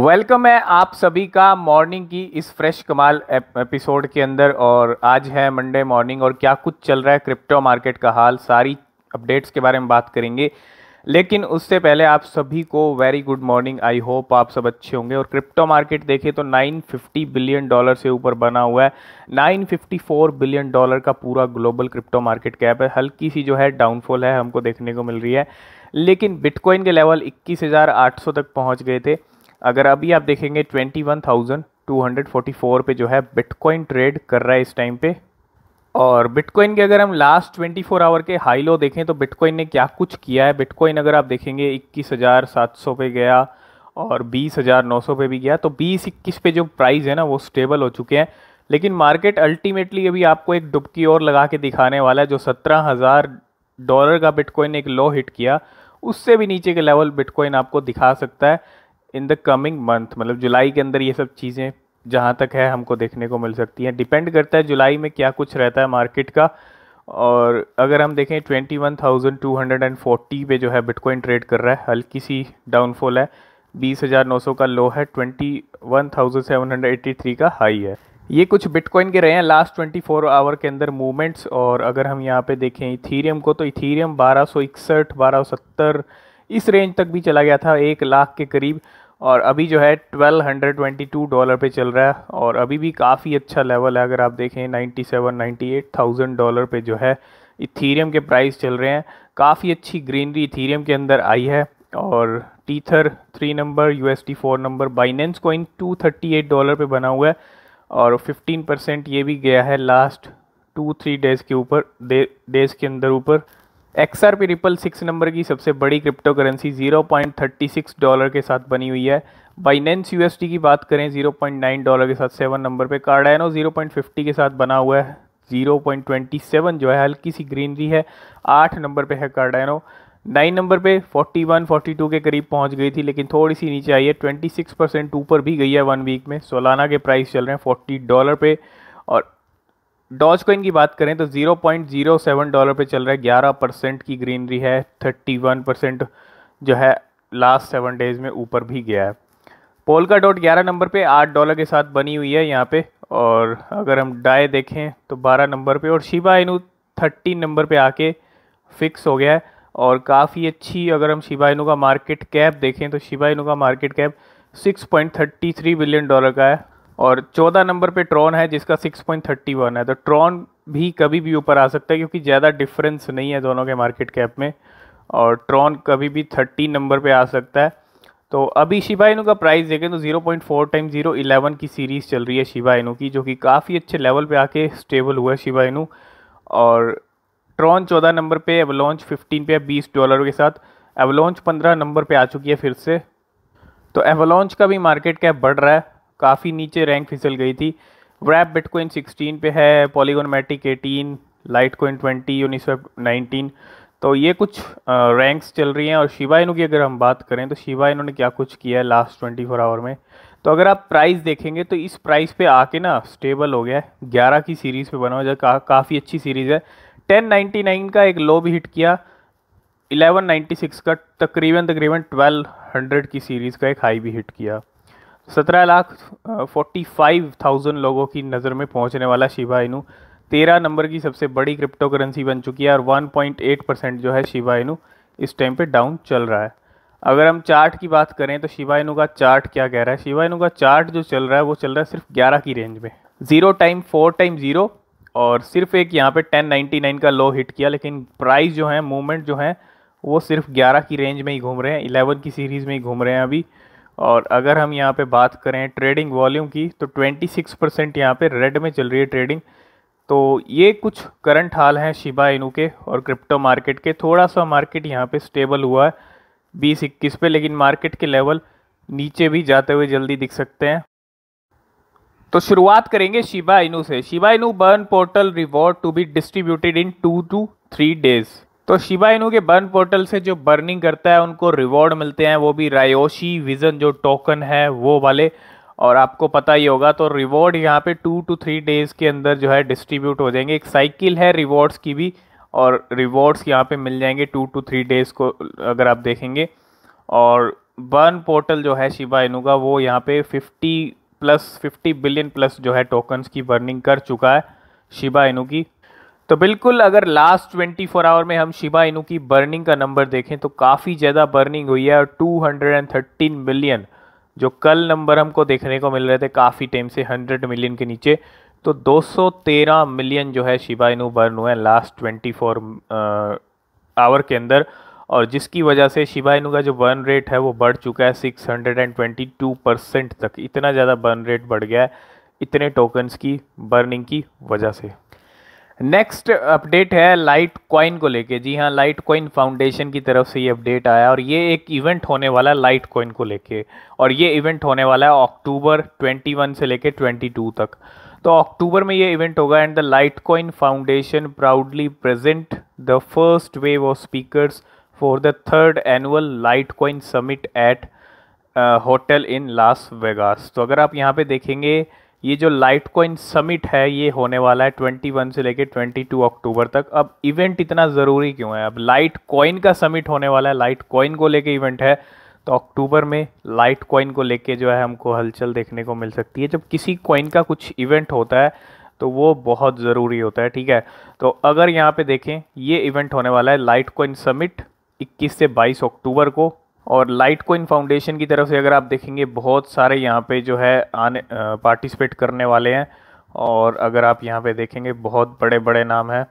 welcome है आप सभी का मॉर्निंग की इस फ्रेश कमाल एपिसोड के अंदर और आज है मंडे मॉर्निंग और क्या कुछ चल रहा है क्रिप्टो मार्केट का हाल सारी अपडेट्स के बारे में बात करेंगे लेकिन उससे पहले आप सभी को very good morning I hope आप सब अच्छे होंगे और क्रिप्टो मार्केट देखें तो 950 बिलियन डॉलर से ऊपर बना हुआ है 954 बिलियन डॉलर का पूरा ग्लोबल क्रिप्टो मार्केट कैप है हल्की सी जो है डाउनफॉल है हमको देखने को मिल रही है लेकिन बिटकॉइन के लेवल 21,800 तक पहुंच गए थे अगर अभी आप देखेंगे 21,244 पे जो है बिटकॉइन ट्रेड कर रहा है इस टाइम पे और बिटकॉइन के अगर हम लास्ट 24 आवर के हाई लो देखें तो बिटकॉइन ने क्या कुछ किया है बिटकॉइन अगर आप देखेंगे 21,700 पे गया और 20,900 पे भी गया तो बीस इक्कीस पे जो प्राइस है ना वो स्टेबल हो चुके हैं लेकिन मार्केट अल्टीमेटली अभी आपको एक डुबकी और लगा के दिखाने वाला है जो हज़ार डॉलर का बिटकॉइन ने एक लो हिट किया उससे भी नीचे के लेवल बिटकॉइन आपको दिखा सकता है इन द कमिंग मंथ मतलब जुलाई के अंदर ये सब चीज़ें जहाँ तक है हमको देखने को मिल सकती हैं डिपेंड करता है जुलाई में क्या कुछ रहता है मार्केट का और अगर हम देखें twenty one thousand two hundred and forty पे जो है बिटकॉइन ट्रेड कर रहा है हल्की सी डाउनफॉल है बीस हजार नौ सौ का लो है twenty one thousand seven hundred eighty three का हाई है ये कुछ बिटकॉइन के रहे हैं लास्ट ट्वेंटी फोर आवर के अंदर मूवमेंट्स और अगर हम यहाँ पे देखें इथीरियम को तो इथीरियम बारह सौ इकसठ बारह सौ सत्तर इस रेंज तक भी चला गया था एक लाख के करीब और अभी जो है 1222 डॉलर पे चल रहा है और अभी भी काफ़ी अच्छा लेवल है अगर आप देखें 97 98,000 डॉलर पे जो है इथीरियम के प्राइस चल रहे हैं काफ़ी अच्छी ग्रीनरी इथीरियम के अंदर आई है और Tether three number U S T four number Binance coin two thirty eight dollar पर बना हुआ है और फिफ्टीन परसेंट ये भी गया है लास्ट टू थ्री डेज़ के ऊपर दे, डेज़ के अंदर ऊपर एक्सआरपी रिपल सिक्स नंबर की सबसे बड़ी क्रिप्टो करेंसी 0.36 डॉलर के साथ बनी हुई है बाइनेंस यूएसडी की बात करें 0.9 डॉलर के साथ सेवन नंबर पे कार्डाइनो 0.50 के साथ बना हुआ है 0.27 जो है हल्की सी ग्रीनरी है आठ नंबर पे है कार्डाइनो नाइन नंबर पे 41, 42 के करीब पहुंच गई थी लेकिन थोड़ी सी नीचे आई है 26 परसेंट ऊपर भी गई है वन वीक में सोलाना के प्राइस चल रहे हैं 40 डॉलर पे और डॉज कोइन की बात करें तो 0.07 डॉलर पे चल रहा है 11 परसेंट की ग्रीनरी है 31 परसेंट जो है लास्ट सेवन डेज में ऊपर भी गया है पोल का डॉट ग्यारह नंबर पे आठ डॉलर के साथ बनी हुई है यहाँ पे और अगर हम डाई देखें तो बारह नंबर पे और शिबा इनू थर्टीन नंबर पे आके फिक्स हो गया है और काफ़ी अच्छी अगर हम शिबा इनू का मार्केट कैप देखें तो शिबा इनू का मार्केट कैप 6.33 बिलियन डॉलर का है और चौदह नंबर पे ट्रॉन है जिसका सिक्स पॉइंट थर्टी वन है तो ट्रॉन भी कभी भी ऊपर आ सकता है क्योंकि ज़्यादा डिफरेंस नहीं है दोनों के मार्केट कैप में और ट्रॉन कभी भी थर्टी नंबर पे आ सकता है तो अभी शिबा इनू का प्राइस देखें तो zero point four time zero eleven की सीरीज़ चल रही है शिबा इनू की जो कि काफ़ी अच्छे लेवल पे आके स्टेबल हुआ है शिबा इनू और ट्रॉन चौदह नंबर पे एवलॉन्च फिफ्टीन पे है बीस डॉलर के साथ एवलॉन्च पंद्रह नंबर पे आ चुकी है फिर से तो एवलॉन्च का भी मार्केट कैप बढ़ रहा है काफ़ी नीचे रैंक फिसल गई थी व्रैप बिटकॉइन 16 पे है Polygon Matic 18 Litecoin twenty Uniswap nineteen तो ये कुछ रैंक्स चल रही हैं और शिवा इनू की अगर हम बात करें तो शिवा इनू ने क्या कुछ किया है लास्ट ट्वेंटी फोर आवर में तो अगर आप प्राइस देखेंगे तो इस प्राइस पे आके ना स्टेबल हो गया है ग्यारह की सीरीज़ पे बना हुआ का, काफ़ी अच्छी सीरीज़ है टेन नाइन्टी नाइन का एक लो भी हिट किया एलेवन नाइन्टी सिक्स का तकरीबन तकरीबन ट्वेल्व हंड्रेड की सीरीज़ का एक हाई भी हिट किया सत्रह लाख फोर्टी फाइव थाउजेंड लोगों की नज़र में पहुंचने वाला शिबा इनू तेरह नंबर की सबसे बड़ी क्रिप्टो करेंसी बन चुकी है और वन पॉइंट एट परसेंट जो है शिबा इनू इस टाइम पे डाउन चल रहा है अगर हम चार्ट की बात करें तो शिबा इनू का चार्ट क्या कह रहा है शिबा इनू का चार्ट जो चल रहा है वो चल रहा है सिर्फ ग्यारह की रेंज में zero time four time zero और सिर्फ एक यहाँ पे नाइन का लो हिट किया लेकिन प्राइस जो है मूवमेंट जो है वो सिर्फ ग्यारह की रेंज में ही घूम रहे हैं इलेवन की सीरीज़ में ही घूम रहे हैं अभी और अगर हम यहाँ पे बात करें ट्रेडिंग वॉल्यूम की तो 26 परसेंट यहाँ पर रेड में चल रही है ट्रेडिंग तो ये कुछ करंट हाल हैं शिबा इनू के और क्रिप्टो मार्केट के थोड़ा सा मार्केट यहाँ पे स्टेबल हुआ है बीस इक्कीस पे लेकिन मार्केट के लेवल नीचे भी जाते हुए जल्दी दिख सकते हैं तो शुरुआत करेंगे शिबा इनू से Shiba Inu burn portal reward to be distributed in two to three days तो शिबा इनू के बर्न पोर्टल से जो बर्निंग करता है उनको रिवॉर्ड मिलते हैं वो भी रायोशी विजन जो टोकन है वो वाले और आपको पता ही होगा तो रिवॉर्ड यहाँ पे टू टू थ्री डेज़ के अंदर जो है डिस्ट्रीब्यूट हो जाएंगे एक साइकिल है रिवॉर्ड्स की भी और रिवॉर्ड्स यहाँ पे मिल जाएंगे टू टू थ्री डेज़ को अगर आप देखेंगे और बर्न पोर्टल जो है शिबा इनू का वो यहाँ पे 50 प्लस 50 बिलियन प्लस जो है टोकन्स की बर्निंग कर चुका है शिबा इनू की तो बिल्कुल अगर लास्ट ट्वेंटी फ़ोर आवर में हम शिबा इनू की बर्निंग का नंबर देखें तो काफ़ी ज़्यादा बर्निंग हुई है और two hundred and thirteen million जो कल नंबर हमको देखने को मिल रहे थे काफ़ी टाइम से हंड्रेड मिलियन के नीचे तो दो सौ तेरह मिलियन जो है शिबा इनू बर्न हुए हैं लास्ट ट्वेंटी फ़ोर आवर के अंदर और जिसकी वजह से शिबा इनू का जो बर्न रेट है वो बढ़ चुका है six hundred and twenty two percent तक इतना ज़्यादा बर्न रेट बढ़ गया है इतने टोकन्स की बर्निंग की वजह से नेक्स्ट अपडेट है लाइट कॉइन को लेके जी हाँ लाइट कॉइन फाउंडेशन की तरफ से ये अपडेट आया और ये एक इवेंट होने वाला है लाइट कॉइन को लेके और ये इवेंट होने वाला है अक्टूबर 21 से लेके 22 तक तो अक्टूबर में ये इवेंट होगा and the Litecoin Foundation proudly present the first wave of speakers for the third annual Litecoin summit at hotel in Las Vegas तो अगर आप यहाँ पे देखेंगे ये जो लाइट कॉइन समिट है ये होने वाला है 21 से लेकर 22 अक्टूबर तक अब इवेंट इतना ज़रूरी क्यों है अब लाइट कॉइन का समिट होने वाला है लाइट कॉइन को लेके इवेंट है तो अक्टूबर में लाइट कॉइन को लेके जो है हमको हलचल देखने को मिल सकती है जब किसी कॉइन का कुछ इवेंट होता है तो वो बहुत ज़रूरी होता है ठीक है तो अगर यहाँ पर देखें ये इवेंट होने वाला है लाइट कॉइन समिट इक्कीस से बाईस अक्टूबर को और लाइट कोइन फाउंडेशन की तरफ से अगर आप देखेंगे बहुत सारे यहाँ पे जो है आने पार्टिसिपेट करने वाले हैं और अगर आप यहाँ पे देखेंगे बहुत बड़े बड़े नाम हैं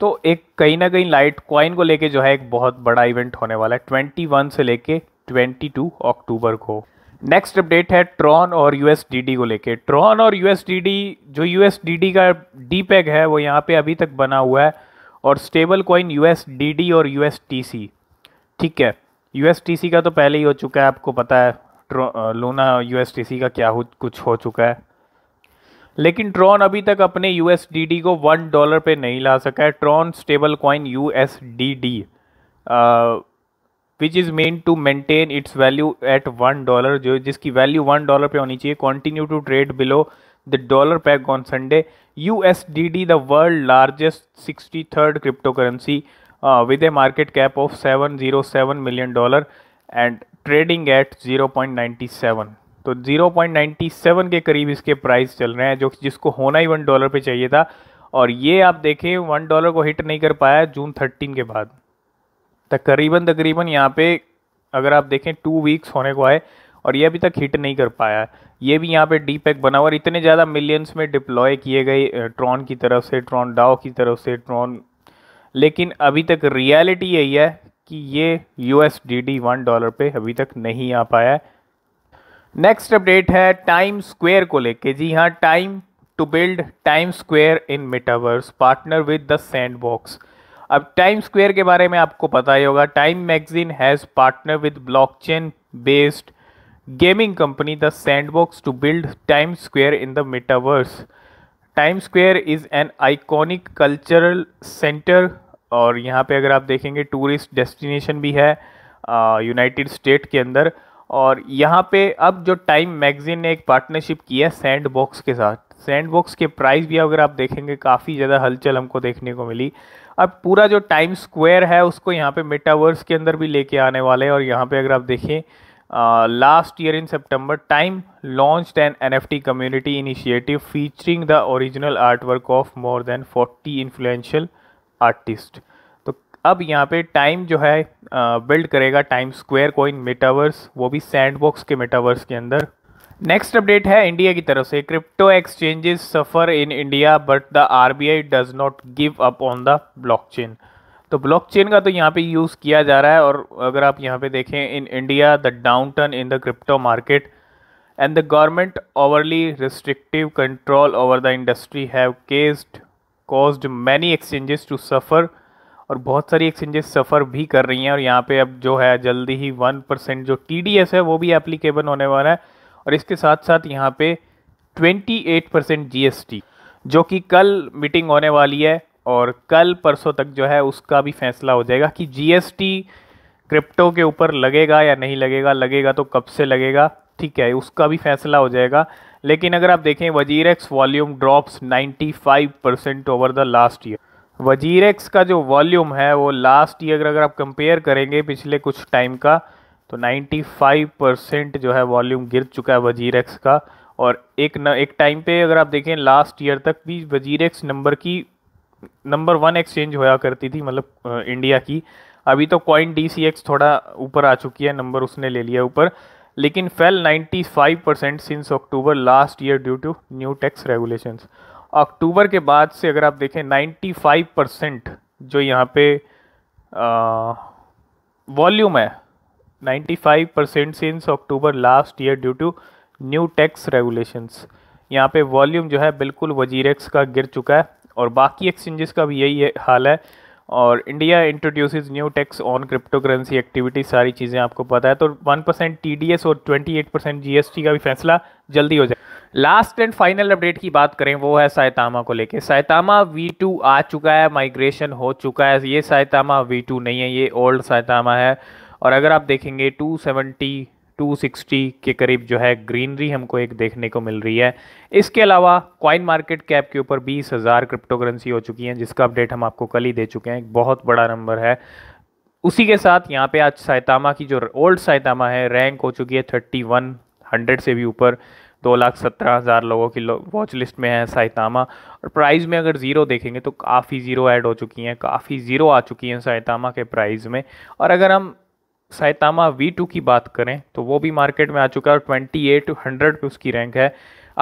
तो एक कहीं ना कहीं लाइट कॉइन को लेके जो है एक बहुत बड़ा इवेंट होने वाला है ट्वेंटी वन से लेके ट्वेंटी टू अक्टूबर को नेक्स्ट अपडेट है ट्रॉन और यू को लेके ट्रॉन और यू जो यू का डी पैग है वो यहाँ पर अभी तक बना हुआ है और स्टेबल कॉइन यू और यू ठीक है यू का तो पहले ही हो चुका है आपको पता है लूना यू का क्या हो कुछ हो चुका है लेकिन ट्रॉन अभी तक अपने यू को वन डॉलर पे नहीं ला सका है Tron stable coin D which is meant to maintain its value at one dollar जो जिसकी वैल्यू वन डॉलर पे होनी चाहिए continue to trade below the dollar peg on Sunday U S D D the world largest sixty third cryptocurrency with a market cap of seven zero seven million dollar and trading at zero point ninety seven तो zero point ninety seven के करीब इसके price चल रहे हैं जो जिसको होना ही वन डॉलर पे चाहिए था और ये आप देखें वन डॉलर को हिट नहीं कर पाया जून थर्टीन के बाद तकरीबन तकरीबन यहाँ पे अगर आप देखें टू वीक्स होने को आए और ये अभी तक हिट नहीं कर पाया है ये भी यहाँ पे डी पैक e बना हुआ और इतने ज़्यादा मिलियंस में डिप्लॉय किए गए ट्रॉन uh, की तरफ से ट्रॉन डाओ की तरफ से ट्रॉन लेकिन अभी तक रियलिटी यही है कि ये U S D D one dollar पे अभी तक नहीं आ पाया नेक्स्ट अपडेट है टाइम स्क्वेयर को लेके जी हाँ time to build Time Square in metaverse partner with the Sandbox अब टाइम स्क्वेयर के बारे में आपको पता ही होगा Time magazine has partner with blockchain based gaming company the box to build Time Square in the metaverse Time Square is an iconic cultural centre और यहाँ पे अगर आप देखेंगे टूरिस्ट डेस्टिनेशन भी है यूनाइटेड स्टेट के अंदर और यहाँ पे अब जो टाइम मैगजीन ने एक पार्टनरशिप की है सैंड बॉक्स के साथ सैंड बॉक्स के प्राइस भी अगर आप देखेंगे काफ़ी ज़्यादा हलचल हमको देखने को मिली अब पूरा जो टाइम स्क्वायर है उसको यहाँ पे मेटावर्स के अंदर भी लेके आने वाले हैं और यहाँ पे अगर आप देखें last year in September Time launch an an community initiative featuring the original art work of more than forty influential artist तो अब यहाँ पे टाइम जो है बिल्ड करेगा टाइम स्क्वायर कोइन मेटावर्स वो भी सैंड बॉक्स के मेटावर्स के अंदर नेक्स्ट अपडेट है इंडिया की तरफ से crypto exchanges suffer in India but the I does not give up on the blockchain तो ब्लॉकचेन का तो यहाँ पे यूज़ किया जा रहा है और अगर आप यहाँ पे देखें in India the downturn in the crypto market and the government overly restrictive control over the industry have cased caused many exchanges to suffer और बहुत सारी एक्सचेंजेस सफ़र भी कर रही हैं और यहाँ पे अब जो है जल्दी ही वन परसेंट जो टी है वो भी एप्लीकेबल होने वाला है और इसके साथ साथ यहाँ पे ट्वेंटी एट परसेंट जी जो कि कल मीटिंग होने वाली है और कल परसों तक जो है उसका भी फैसला हो जाएगा कि जी क्रिप्टो के ऊपर लगेगा या नहीं लगेगा लगेगा तो कब से लगेगा ठीक है उसका भी फैसला हो जाएगा लेकिन अगर आप देखें WazirX volume drops 95 percent over the last year WazirX का जो वॉल्यूम है वो लास्ट ईयर अगर आप कंपेयर करेंगे पिछले कुछ टाइम का तो 95 परसेंट जो है वॉल्यूम गिर चुका है वजीर एक्स का और एक न एक टाइम पे अगर आप देखें लास्ट ईयर तक भी वजीर एक्स नंबर की नंबर वन एक्सचेंज होया करती थी मतलब इंडिया की अभी तो कॉइन डी सी एक्स थोड़ा ऊपर आ चुकी है नंबर उसने ले लिया ऊपर लेकिन fell 95 percent since October last year due to new tax regulations अक्टूबर के बाद से अगर आप देखें 95 परसेंट जो यहाँ पे वॉल्यूम है 95 percent since October last year due to new tax regulations यहाँ पे वॉल्यूम जो है बिल्कुल वजीरेक्स का गिर चुका है और बाकी एक्सचेंजेस का भी यही हाल है और India introduces new tax on cryptocurrency activity सारी चीज़ें आपको पता है तो वन परसेंट टी और ट्वेंटी एट परसेंट जी का भी फैसला जल्दी हो जाए लास्ट एंड फाइनल अपडेट की बात करें वो है सायतामा को लेके सायतामा V2 आ चुका है माइग्रेशन हो चुका है ये सायतामा V2 नहीं है ये ओल्ड सायतामा है और अगर आप देखेंगे सेवेंटी 260 के करीब जो है ग्रीनरी हमको एक देखने को मिल रही है इसके अलावा क्वाइन मार्केट कैप के ऊपर बीस हज़ार क्रिप्टो करेंसी हो चुकी हैं जिसका अपडेट हम आपको कल ही दे चुके हैं एक बहुत बड़ा नंबर है उसी के साथ यहाँ पे आज सायतामा की जो ओल्ड सायतामा है रैंक हो चुकी है थर्टी वन हंड्रेड से भी ऊपर दो लाख सत्रह हज़ार लोगों की लो, वॉच लिस्ट में है साइतामा और प्राइस में अगर ज़ीरो देखेंगे तो काफ़ी ज़ीरो ऐड हो चुकी हैं काफ़ी ज़ीरो आ चुकी हैं साइतामा के प्राइस में और अगर हम साइतामा वी टू की बात करें तो वो भी मार्केट में आ चुका है और ट्वेंटी एट हंड्रेड पे उसकी रैंक है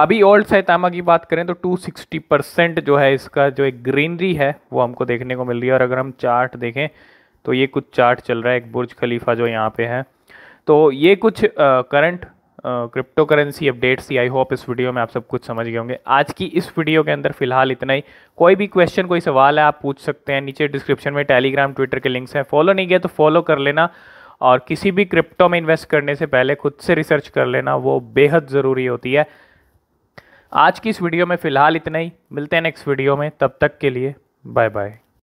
अभी ओल्ड सैतामा की बात करें तो टू सिक्सटी परसेंट जो है इसका जो एक ग्रीनरी है वो हमको देखने को मिल रही है और अगर हम चार्ट देखें तो ये कुछ चार्ट चल रहा है एक बुर्ज खलीफा जो यहाँ पे है तो ये कुछ करंट क्रिप्टो करेंसी अपडेट्स थी आई होप इस वीडियो में आप सब कुछ समझ गए होंगे आज की इस वीडियो के अंदर फिलहाल इतना ही कोई भी क्वेश्चन कोई सवाल है आप पूछ सकते हैं नीचे डिस्क्रिप्शन में टेलीग्राम ट्विटर के लिंक्स हैं फॉलो नहीं किया तो फॉलो कर लेना और किसी भी क्रिप्टो में इन्वेस्ट करने से पहले खुद से रिसर्च कर लेना वो बेहद ज़रूरी होती है आज की इस वीडियो में फ़िलहाल इतना ही मिलते हैं नेक्स्ट वीडियो में तब तक के लिए बाय बाय